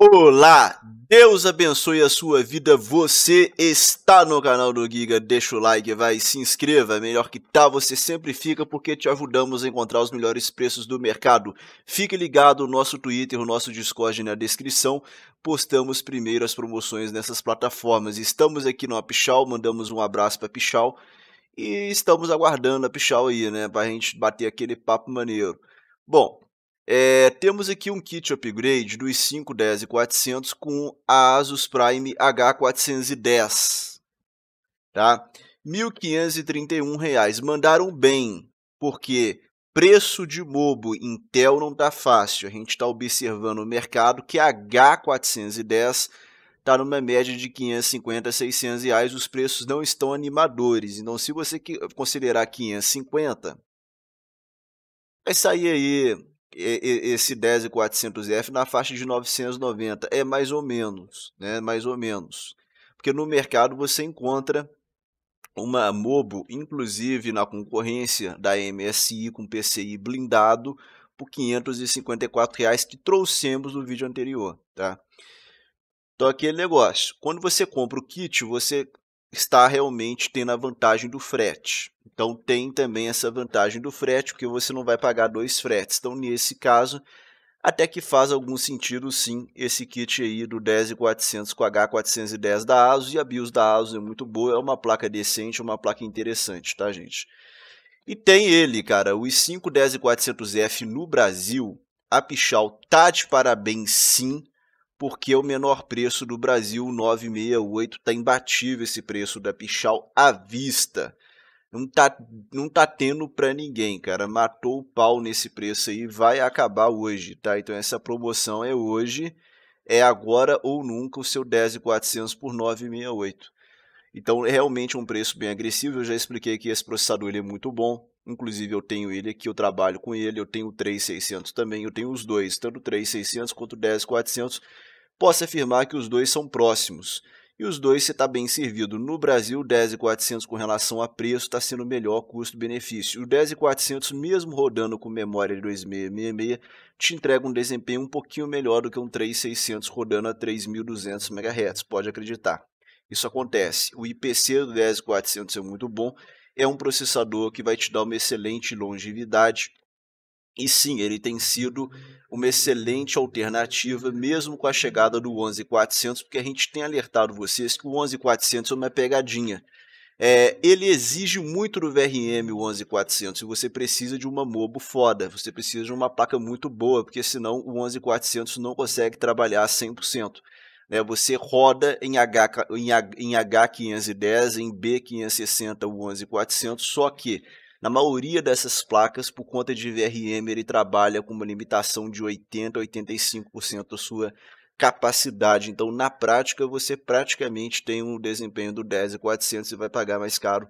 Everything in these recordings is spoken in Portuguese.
Olá, Deus abençoe a sua vida. Você está no canal do Giga. Deixa o like, vai, se inscreva. É melhor que tá, você sempre fica porque te ajudamos a encontrar os melhores preços do mercado. Fique ligado, o nosso Twitter, o nosso Discord na descrição. Postamos primeiro as promoções nessas plataformas. Estamos aqui no Apichal, mandamos um abraço para Pichal e estamos aguardando a Pichal aí, né, para a gente bater aquele papo maneiro. Bom, é, temos aqui um kit upgrade dos 5, 10 e 400 com a Asus Prime H410, tá? R$ 1.531. Mandaram bem, porque preço de mobo Intel não está fácil. A gente está observando o mercado que a H410 está numa média de R$ 550 R$ 600 reais, os preços não estão animadores. Então, se você considerar R$ 550, vai sair aí esse 10400F na faixa de 990, é mais ou menos, né? Mais ou menos. Porque no mercado você encontra uma Mobo, inclusive na concorrência da MSI com PCI blindado por R$ reais que trouxemos no vídeo anterior, tá? Então aquele negócio, quando você compra o kit, você está realmente tendo a vantagem do frete, então tem também essa vantagem do frete, porque você não vai pagar dois fretes. Então nesse caso, até que faz algum sentido sim esse kit aí do 10400 com H410 da ASUS e a BIOS da ASUS é muito boa, é uma placa decente, é uma placa interessante, tá gente? E tem ele, cara, os 5 10400F no Brasil, a Pichal tá de parabéns sim, porque é o menor preço do Brasil, 968, tá imbatível esse preço da Pichal à vista não tá, não tá tendo pra ninguém, cara. Matou o pau nesse preço aí, vai acabar hoje, tá? Então essa promoção é hoje, é agora ou nunca o seu 10.400 por 968. Então é realmente um preço bem agressivo, eu já expliquei que esse processador ele é muito bom. Inclusive eu tenho ele aqui, eu trabalho com ele, eu tenho o 3600 também, eu tenho os dois, tanto o 3600 quanto o 10400. Posso afirmar que os dois são próximos. E os dois, você está bem servido. No Brasil, o 10400 com relação a preço está sendo melhor custo-benefício. O 10400, mesmo rodando com memória 2666, te entrega um desempenho um pouquinho melhor do que um 3600 rodando a 3200 MHz, pode acreditar. Isso acontece. O IPC do 10400 é muito bom, é um processador que vai te dar uma excelente longevidade, e sim, ele tem sido uma excelente alternativa, mesmo com a chegada do 11400, porque a gente tem alertado vocês que o 11400 é uma pegadinha. É, ele exige muito do VRM o 11400 e você precisa de uma MOBO foda, você precisa de uma placa muito boa, porque senão o 11400 não consegue trabalhar 100%. Né? Você roda em, H, em, H, em H510, em B560 o 11400, só que na maioria dessas placas, por conta de VRM, ele trabalha com uma limitação de 80% a 85% da sua capacidade. Então, na prática, você praticamente tem um desempenho do 10400 e vai pagar mais caro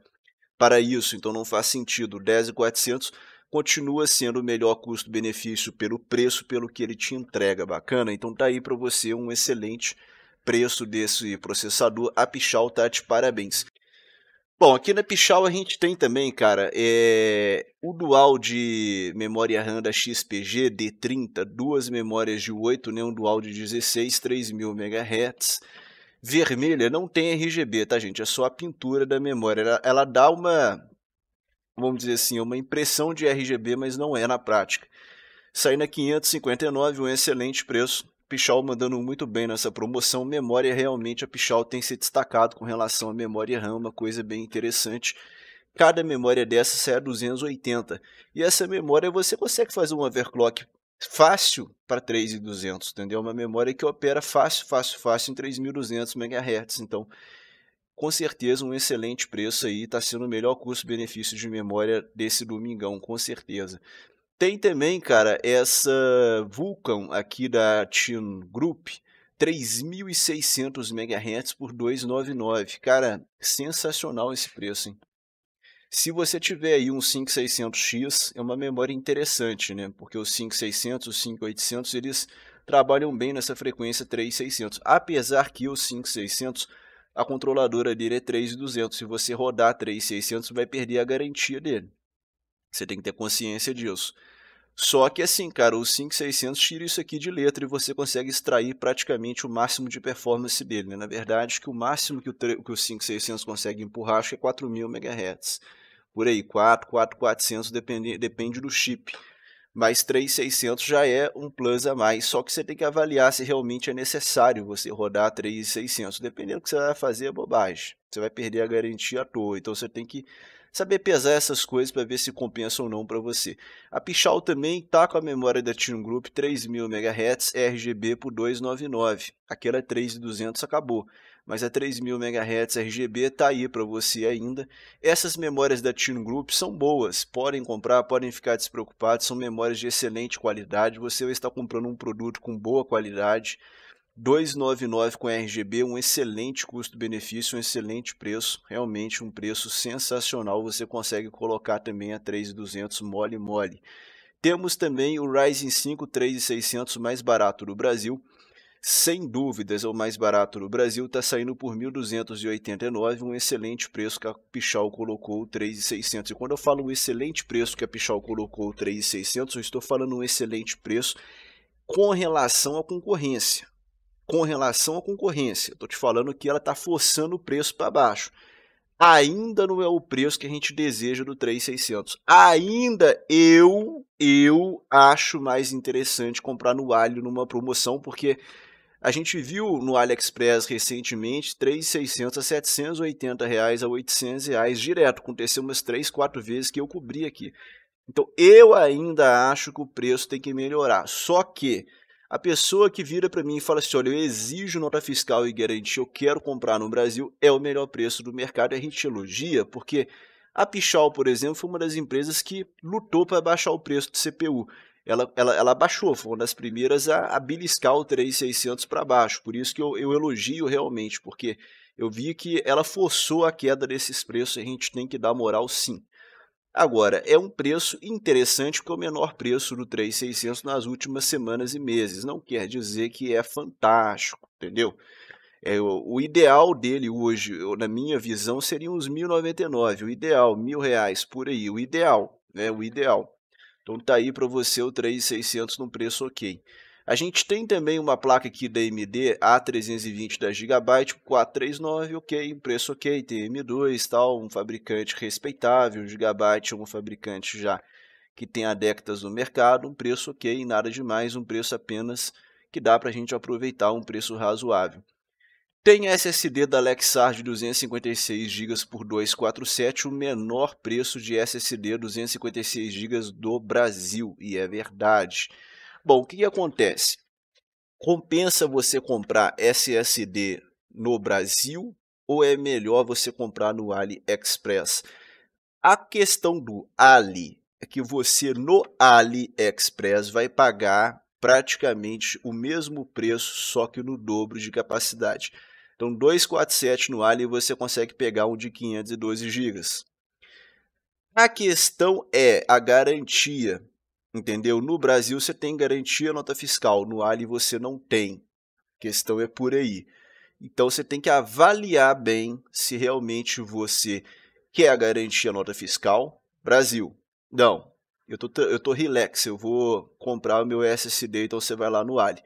para isso. Então, não faz sentido. O 10400 continua sendo o melhor custo-benefício pelo preço, pelo que ele te entrega. Bacana? Então, tá aí para você um excelente preço desse processador. A Pichal está de parabéns. Bom, aqui na Pichau a gente tem também, cara, é, o dual de memória RAM da XPG D30, duas memórias de 8, né, um dual de 16, 3000 MHz. Vermelha não tem RGB, tá, gente? É só a pintura da memória. Ela, ela dá uma, vamos dizer assim, uma impressão de RGB, mas não é na prática. Saindo a 559, um excelente preço Pichal mandando muito bem nessa promoção. Memória, realmente, a Pichal tem se destacado com relação à memória RAM, uma coisa bem interessante. Cada memória dessa sai a 280. E essa memória você consegue fazer um overclock fácil para 3200, entendeu? Uma memória que opera fácil, fácil, fácil em 3200 MHz. Então, com certeza um excelente preço aí, está sendo o melhor custo-benefício de memória desse domingão, com certeza. Tem também, cara, essa Vulcan aqui da Team Group, 3.600 MHz por 299. Cara, sensacional esse preço, hein? Se você tiver aí um 5600X, é uma memória interessante, né? Porque os 5600, os 5800, eles trabalham bem nessa frequência 3600. Apesar que o 5600, a controladora dele é 3200. Se você rodar 3600, vai perder a garantia dele. Você tem que ter consciência disso. Só que assim, cara, o 5600 tira isso aqui de letra e você consegue extrair praticamente o máximo de performance dele. Né? Na verdade, que o máximo que o, que o 5600 consegue empurrar acho que é 4000 MHz. Por aí, 4, 4, 400 depende, depende do chip. Mas 3600 já é um plus a mais, só que você tem que avaliar se realmente é necessário você rodar 3600. Dependendo do que você vai fazer, é bobagem. Você vai perder a garantia à toa, então você tem que saber pesar essas coisas para ver se compensa ou não para você. A Pichal também está com a memória da Tune Group 3000 MHz RGB por 299. Aquela 3200 acabou, mas a 3000 MHz RGB está aí para você ainda. Essas memórias da Tune Group são boas, podem comprar, podem ficar despreocupados, são memórias de excelente qualidade. Você está comprando um produto com boa qualidade 299 com RGB, um excelente custo-benefício, um excelente preço, realmente um preço sensacional. Você consegue colocar também a 3200 mole mole. Temos também o Ryzen 5 3600 mais barato do Brasil. Sem dúvidas, é o mais barato do Brasil, está saindo por 1.289, um excelente preço que a Pichal colocou, 3.600. E quando eu falo um excelente preço que a Pichal colocou, 3.600, eu estou falando um excelente preço com relação à concorrência com relação à concorrência. Estou te falando que ela está forçando o preço para baixo. Ainda não é o preço que a gente deseja do 3600. Ainda eu eu acho mais interessante comprar no alho numa promoção, porque a gente viu no AliExpress recentemente 3,600 a 780 reais a 800 reais direto. Aconteceu umas 3, 4 vezes que eu cobri aqui. Então eu ainda acho que o preço tem que melhorar. Só que a pessoa que vira para mim e fala assim: olha, eu exijo nota fiscal e garantia, eu quero comprar no Brasil, é o melhor preço do mercado. a gente elogia, porque a Pichal, por exemplo, foi uma das empresas que lutou para baixar o preço do CPU. Ela, ela, ela baixou, foi uma das primeiras a, a beliscar o 3600 para baixo. Por isso que eu, eu elogio realmente, porque eu vi que ela forçou a queda desses preços e a gente tem que dar moral sim. Agora, é um preço interessante, porque é o menor preço do 3,600 nas últimas semanas e meses. Não quer dizer que é fantástico, entendeu? É, o, o, ideal dele hoje, eu, na minha visão, seriam os 1.099, o ideal, mil reais por aí, o ideal, né? O ideal. Então tá aí para você o 3.600 num preço ok. A gente tem também uma placa aqui da AMD A320 da Gigabyte, 439, ok, preço ok, TM2, tal, um fabricante respeitável, Gigabyte, um fabricante já que tem há décadas no mercado, um preço ok, nada demais, um preço apenas que dá para a gente aproveitar, um preço razoável. Tem SSD da Lexar de 256 GB por 247, o menor preço de SSD 256 GB do Brasil, e é verdade. Bom, o que, que acontece? Compensa você comprar SSD no Brasil ou é melhor você comprar no AliExpress? A questão do Ali é que você no AliExpress vai pagar praticamente o mesmo preço, só que no dobro de capacidade. Então, 247 no Ali você consegue pegar um de 512 GB. A questão é a garantia. Entendeu? No Brasil você tem garantia nota fiscal, no Ali você não tem. A questão é por aí. Então você tem que avaliar bem se realmente você quer a garantia nota fiscal. Brasil, não. Eu tô, eu tô relax, eu vou comprar o meu SSD, então você vai lá no Ali.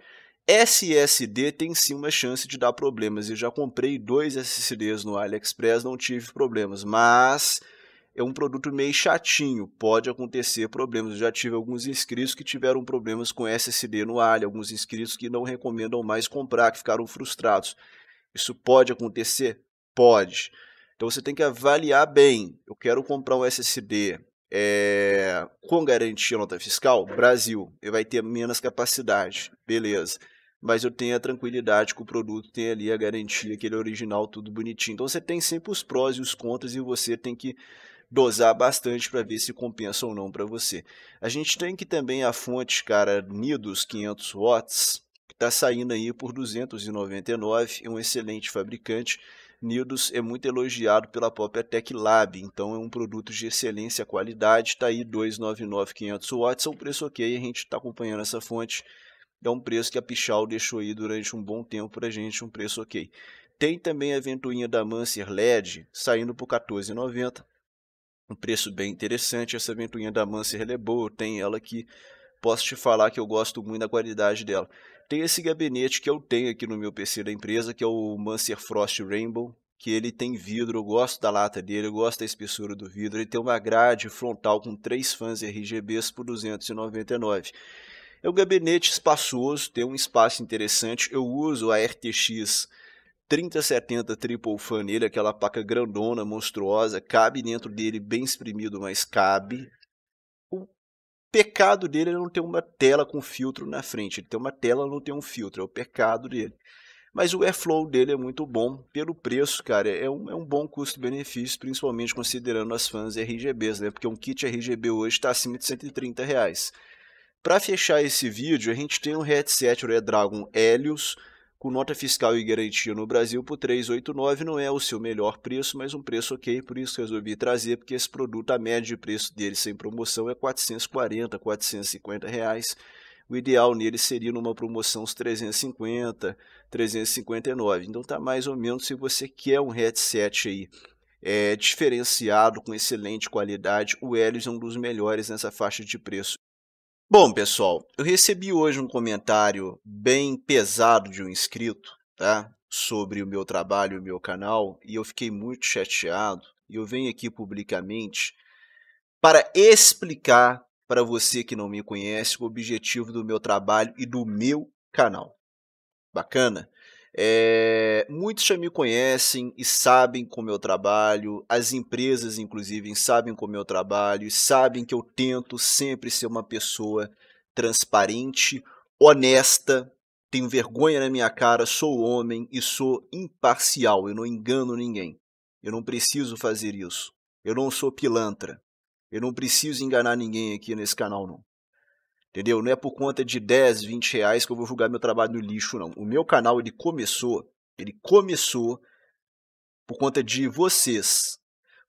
SSD tem sim uma chance de dar problemas. Eu já comprei dois SSDs no AliExpress, não tive problemas, mas é um produto meio chatinho, pode acontecer problemas. Eu já tive alguns inscritos que tiveram problemas com SSD no alho, alguns inscritos que não recomendam mais comprar, que ficaram frustrados. Isso pode acontecer? Pode. Então você tem que avaliar bem. Eu quero comprar um SSD é, com garantia nota fiscal? Brasil, ele vai ter menos capacidade, beleza. Mas eu tenho a tranquilidade que o produto tem ali a garantia, aquele original, tudo bonitinho. Então você tem sempre os prós e os contras e você tem que dosar bastante para ver se compensa ou não para você. A gente tem que também a fonte, cara, Nidos 500 watts, que está saindo aí por 299, é um excelente fabricante. Nidos é muito elogiado pela própria Tech Lab, então é um produto de excelência qualidade, está aí 299 500 watts, é um preço ok, a gente está acompanhando essa fonte, é um preço que a Pichal deixou aí durante um bom tempo para a gente, um preço ok. Tem também a ventoinha da Manser LED, saindo por 14,90 um preço bem interessante. Essa ventoinha da Manser é boa, eu tenho ela aqui. Posso te falar que eu gosto muito da qualidade dela. Tem esse gabinete que eu tenho aqui no meu PC da empresa, que é o Manser Frost Rainbow, que ele tem vidro, eu gosto da lata dele, eu gosto da espessura do vidro. Ele tem uma grade frontal com três fãs RGBs por 299. É um gabinete espaçoso, tem um espaço interessante. Eu uso a RTX 3070 Triple Fan nele, aquela placa grandona, monstruosa, cabe dentro dele, bem exprimido, mas cabe. O pecado dele é não ter uma tela com filtro na frente. Ele tem uma tela, não tem um filtro, é o pecado dele. Mas o airflow dele é muito bom pelo preço, cara. É um, é um bom custo-benefício, principalmente considerando as fãs RGBs, né? Porque um kit RGB hoje está acima de 130 reais. Para fechar esse vídeo, a gente tem um headset Redragon Helios com nota fiscal e garantia no Brasil por 389 não é o seu melhor preço, mas um preço ok, por isso resolvi trazer, porque esse produto, a média de preço dele sem promoção é 440, 450 reais. O ideal nele seria numa promoção uns 350, 359. Então tá mais ou menos se você quer um headset aí é, diferenciado, com excelente qualidade, o Helios é um dos melhores nessa faixa de preço. Bom, pessoal, eu recebi hoje um comentário bem pesado de um inscrito, tá? Sobre o meu trabalho, o meu canal, e eu fiquei muito chateado. E eu venho aqui publicamente para explicar para você que não me conhece o objetivo do meu trabalho e do meu canal. Bacana? É, muitos já me conhecem e sabem como eu trabalho, as empresas, inclusive, sabem como eu trabalho, sabem que eu tento sempre ser uma pessoa transparente, honesta, tenho vergonha na minha cara, sou homem e sou imparcial, eu não engano ninguém. Eu não preciso fazer isso. Eu não sou pilantra. Eu não preciso enganar ninguém aqui nesse canal, não. Entendeu? Não é por conta de 10, 20 reais que eu vou julgar meu trabalho no lixo, não. O meu canal, ele começou, ele começou por conta de vocês.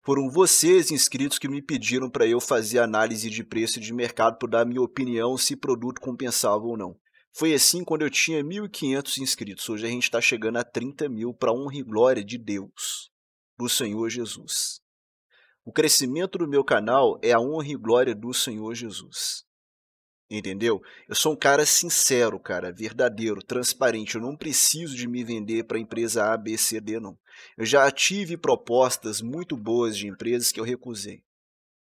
Foram vocês inscritos que me pediram para eu fazer análise de preço de mercado para dar minha opinião se produto compensava ou não. Foi assim quando eu tinha 1.500 inscritos. Hoje a gente está chegando a 30 mil para honra e glória de Deus, do Senhor Jesus. O crescimento do meu canal é a honra e glória do Senhor Jesus entendeu? Eu sou um cara sincero, cara, verdadeiro, transparente. Eu não preciso de me vender para empresa A, B, C, D, não. Eu já tive propostas muito boas de empresas que eu recusei.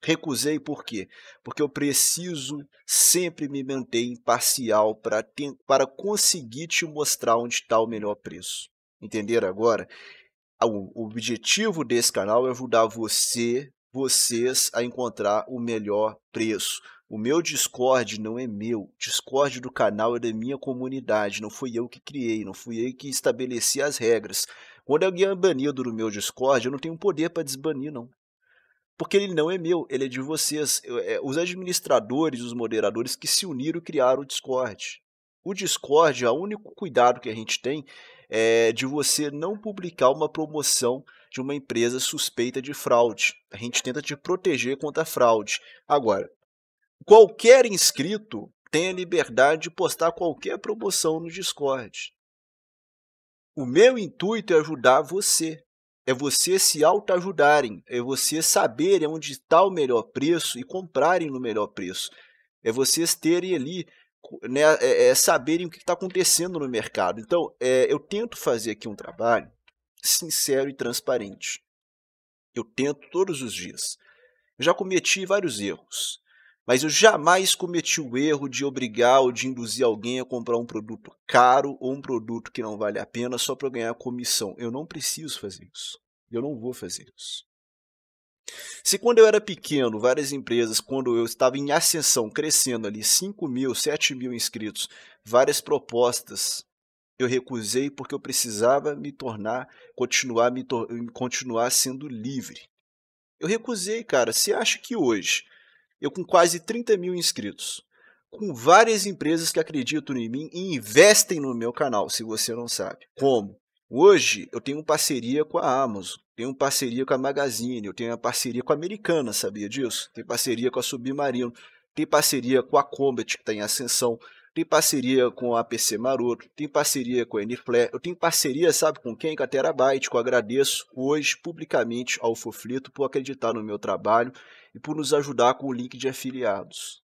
Recusei por quê? Porque eu preciso sempre me manter imparcial para, para conseguir te mostrar onde está o melhor preço. Entenderam agora? Ah, o objetivo desse canal é ajudar você, vocês, a encontrar o melhor preço. O meu Discord não é meu. Discord do canal é da minha comunidade. Não fui eu que criei, não fui eu que estabeleci as regras. Quando alguém é banido no meu Discord, eu não tenho poder para desbanir, não. Porque ele não é meu, ele é de vocês. É, os administradores, os moderadores que se uniram e criaram o Discord. O Discord, o único cuidado que a gente tem é de você não publicar uma promoção de uma empresa suspeita de fraude. A gente tenta te proteger contra fraude. Agora, qualquer inscrito tem a liberdade de postar qualquer promoção no Discord. O meu intuito é ajudar você, é você se autoajudarem, é você saberem onde está o melhor preço e comprarem no melhor preço, é vocês terem ali, né, é, é saberem o que está acontecendo no mercado. Então, é, eu tento fazer aqui um trabalho sincero e transparente. Eu tento todos os dias. Eu já cometi vários erros mas eu jamais cometi o erro de obrigar ou de induzir alguém a comprar um produto caro ou um produto que não vale a pena só para ganhar comissão. Eu não preciso fazer isso. Eu não vou fazer isso. Se quando eu era pequeno, várias empresas, quando eu estava em ascensão, crescendo ali, 5 mil, 7 mil inscritos, várias propostas eu recusei porque eu precisava me tornar, continuar, me tor continuar sendo livre. Eu recusei, cara. Você acha que hoje eu com quase 30 mil inscritos, com várias empresas que acreditam em mim e investem no meu canal, se você não sabe. Como? Hoje eu tenho parceria com a Amazon, tenho parceria com a Magazine, eu tenho uma parceria com a Americana, sabia disso? Tem parceria com a Submarino, tem parceria com a Combat, que está em ascensão, tem parceria com a PC Maroto, tem parceria com a Enflare, eu tenho parceria, sabe com quem? Com a Terabyte, que eu agradeço hoje publicamente ao Foflito por acreditar no meu trabalho e por nos ajudar com o link de afiliados.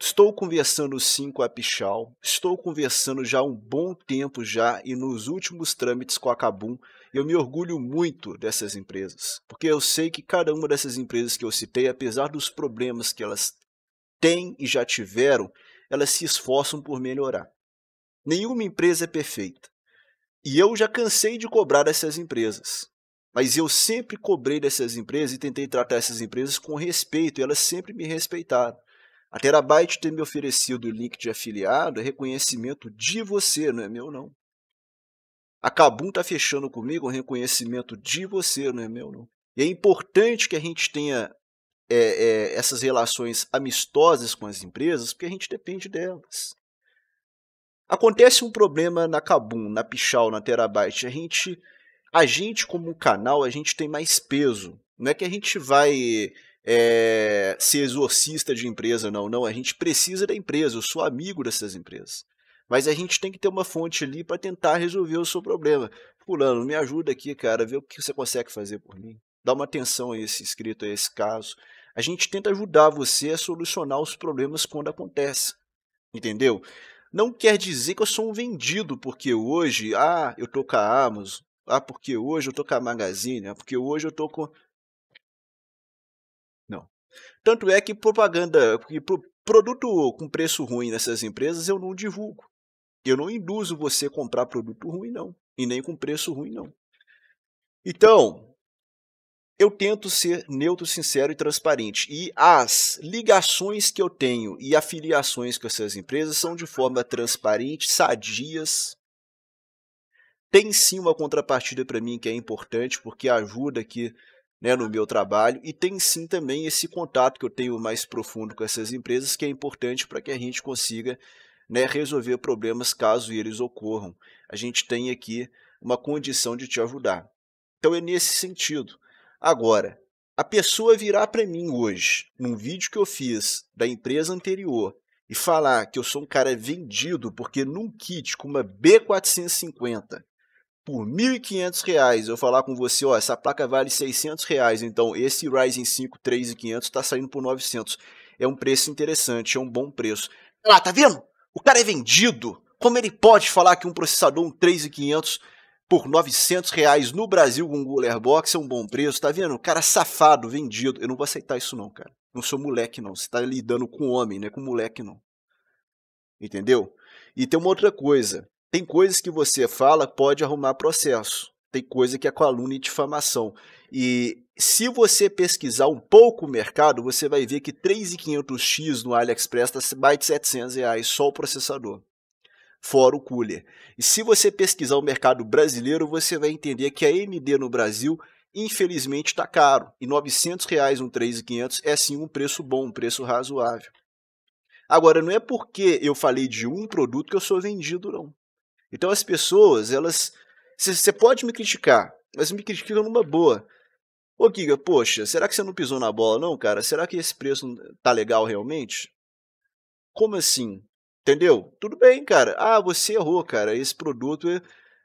Estou conversando sim com a Pichal, estou conversando já há um bom tempo já e nos últimos trâmites com a Cabum, eu me orgulho muito dessas empresas, porque eu sei que cada uma dessas empresas que eu citei, apesar dos problemas que elas têm e já tiveram, elas se esforçam por melhorar. Nenhuma empresa é perfeita. E eu já cansei de cobrar essas empresas. Mas eu sempre cobrei dessas empresas e tentei tratar essas empresas com respeito, e elas sempre me respeitaram. A Terabyte ter me oferecido o link de afiliado é reconhecimento de você, não é meu não. A Kabum está fechando comigo é um reconhecimento de você, não é meu não. E é importante que a gente tenha é, é, essas relações amistosas com as empresas, porque a gente depende delas. Acontece um problema na Kabum, na Pichal, na Terabyte. A gente a gente, como canal, a gente tem mais peso. Não é que a gente vai é, ser exorcista de empresa, não, não. A gente precisa da empresa, eu sou amigo dessas empresas. Mas a gente tem que ter uma fonte ali para tentar resolver o seu problema. Fulano, me ajuda aqui, cara, vê o que você consegue fazer por mim. Dá uma atenção a esse inscrito, a esse caso. A gente tenta ajudar você a solucionar os problemas quando acontece. Entendeu? Não quer dizer que eu sou um vendido, porque hoje, ah, eu tô com a Amazon, ah, porque hoje eu tô com a Magazine, ah, porque hoje eu tô com. Não. Tanto é que propaganda, que produto com preço ruim nessas empresas eu não divulgo. Eu não induzo você a comprar produto ruim, não. E nem com preço ruim, não. Então, eu tento ser neutro, sincero e transparente. E as ligações que eu tenho e afiliações com essas empresas são de forma transparente, sadias, tem sim uma contrapartida para mim que é importante, porque ajuda aqui né, no meu trabalho, e tem sim também esse contato que eu tenho mais profundo com essas empresas, que é importante para que a gente consiga né, resolver problemas caso eles ocorram. A gente tem aqui uma condição de te ajudar. Então é nesse sentido. Agora, a pessoa virar para mim hoje, num vídeo que eu fiz da empresa anterior, e falar que eu sou um cara vendido porque num kit com uma B450 por R$ 1.500, eu falar com você, ó, essa placa vale R$ 600, reais, então esse Ryzen 5 3500 está saindo por 900. É um preço interessante, é um bom preço. Olha lá, tá vendo? O cara é vendido. Como ele pode falar que um processador um 3500 por 900 reais no Brasil com um Guler Box é um bom preço, tá vendo? Cara safado, vendido. Eu não vou aceitar isso não, cara. Não sou moleque não. Você tá lidando com homem, não é com moleque não. Entendeu? E tem uma outra coisa. Tem coisas que você fala pode arrumar processo. Tem coisa que é calúnia e difamação. E se você pesquisar um pouco o mercado, você vai ver que 3.500x no AliExpress está mais de 700 reais só o processador, fora o cooler. E se você pesquisar o mercado brasileiro, você vai entender que a AMD no Brasil, infelizmente, está caro. E 900 reais um 3.500 é sim um preço bom, um preço razoável. Agora, não é porque eu falei de um produto que eu sou vendido, não. Então as pessoas, elas. Você pode me criticar, mas me criticam numa boa. Ô Giga, poxa, será que você não pisou na bola, não, cara? Será que esse preço tá legal realmente? Como assim? Entendeu? Tudo bem, cara. Ah, você errou, cara. Esse produto é.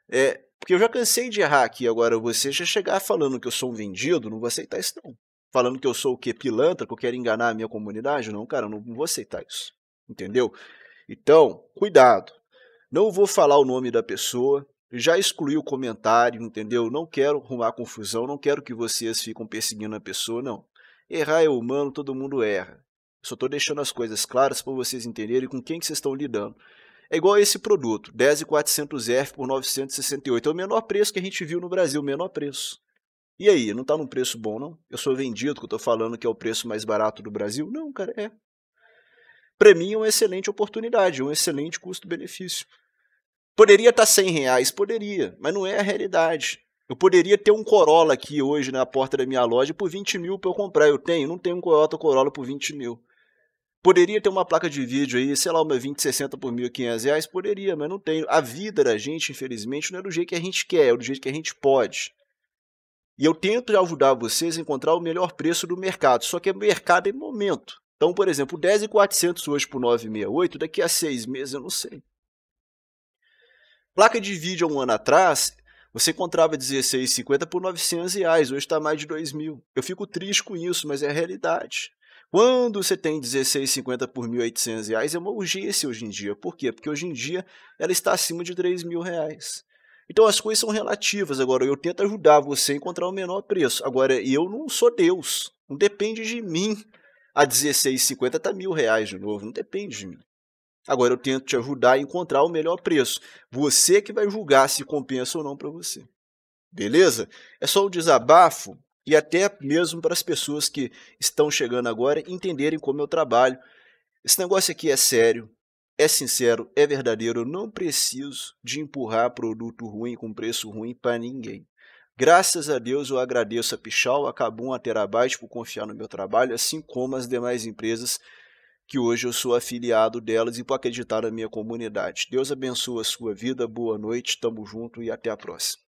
é... porque eu já cansei de errar aqui agora. Você já chegar falando que eu sou um vendido, não vou aceitar isso, não. Falando que eu sou o quê? Pilantra, que eu quero enganar a minha comunidade? Não, cara, não vou aceitar isso. Entendeu? Então, cuidado. Não vou falar o nome da pessoa, já excluí o comentário, entendeu? Não quero arrumar confusão, não quero que vocês fiquem perseguindo a pessoa, não. Errar é humano, todo mundo erra. Só estou deixando as coisas claras para vocês entenderem com quem que vocês estão lidando. É igual a esse produto, 10.400F por 968. É o menor preço que a gente viu no Brasil, o menor preço. E aí, não está num preço bom, não? Eu sou vendido que estou falando que é o preço mais barato do Brasil? Não, cara, é. Para mim é uma excelente oportunidade, um excelente custo-benefício. Poderia tá estar 100 reais, poderia, mas não é a realidade. Eu poderia ter um Corolla aqui hoje na porta da minha loja por 20 mil para eu comprar. Eu tenho, não tenho um Toyota Corolla por 20 mil. Poderia ter uma placa de vídeo aí, sei lá, uma 2060 por 1.500 reais? Poderia, mas não tenho. A vida da gente, infelizmente, não é do jeito que a gente quer, é do jeito que a gente pode. E eu tento ajudar vocês a encontrar o melhor preço do mercado, só que o mercado é momento. Então, por exemplo, 10.400 hoje por 968, daqui a seis meses eu não sei. Placa de vídeo há um ano atrás, você encontrava 16,50 por 900 reais, hoje está mais de 2 mil. Eu fico triste com isso, mas é a realidade. Quando você tem 16,50 por 1.800 reais, é uma urgência hoje em dia. Por quê? Porque hoje em dia ela está acima de 3 mil reais. Então as coisas são relativas. Agora, eu tento ajudar você a encontrar o menor preço. Agora, eu não sou Deus. Não depende de mim. A 16,50 está mil reais de novo. Não depende de mim. Agora eu tento te ajudar a encontrar o melhor preço. Você que vai julgar se compensa ou não para você. Beleza? É só um desabafo e até mesmo para as pessoas que estão chegando agora entenderem como eu é trabalho. Esse negócio aqui é sério, é sincero, é verdadeiro. Eu não preciso de empurrar produto ruim com preço ruim para ninguém. Graças a Deus eu agradeço a Pichal, a Cabum, a Terabyte por confiar no meu trabalho, assim como as demais empresas que hoje eu sou afiliado delas e por acreditar na minha comunidade. Deus abençoe a sua vida, boa noite, tamo junto e até a próxima.